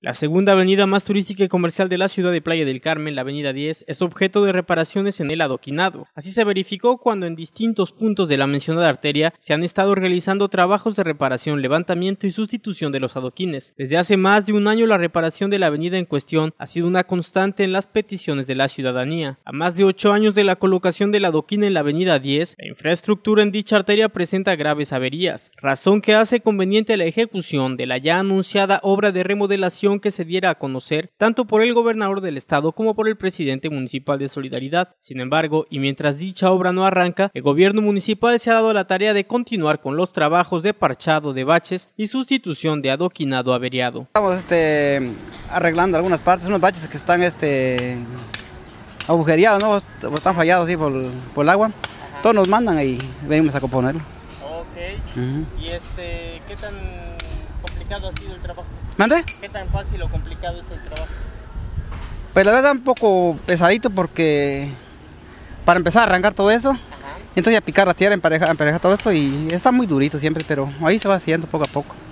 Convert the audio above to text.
La segunda avenida más turística y comercial de la ciudad de Playa del Carmen, la Avenida 10, es objeto de reparaciones en el adoquinado. Así se verificó cuando en distintos puntos de la mencionada arteria se han estado realizando trabajos de reparación, levantamiento y sustitución de los adoquines. Desde hace más de un año la reparación de la avenida en cuestión ha sido una constante en las peticiones de la ciudadanía. A más de ocho años de la colocación del adoquín en la Avenida 10, la infraestructura en dicha arteria presenta graves averías, razón que hace conveniente la ejecución de la ya anunciada obra de remodelación que se diera a conocer tanto por el gobernador del estado como por el presidente municipal de Solidaridad. Sin embargo, y mientras dicha obra no arranca, el gobierno municipal se ha dado la tarea de continuar con los trabajos de parchado de baches y sustitución de adoquinado averiado. Estamos este, arreglando algunas partes, unos baches que están este, agujereados, ¿no? están fallados ¿sí? por, el agua. Todos nos mandan y venimos a componerlo. Ok. ¿Y este, qué tan ¿Mande? ¿Qué tan fácil o complicado es el trabajo? Pues la verdad un poco pesadito porque para empezar a arrancar todo eso, entonces a picar la tierra, emparejar, emparejar todo esto y está muy durito siempre, pero ahí se va haciendo poco a poco.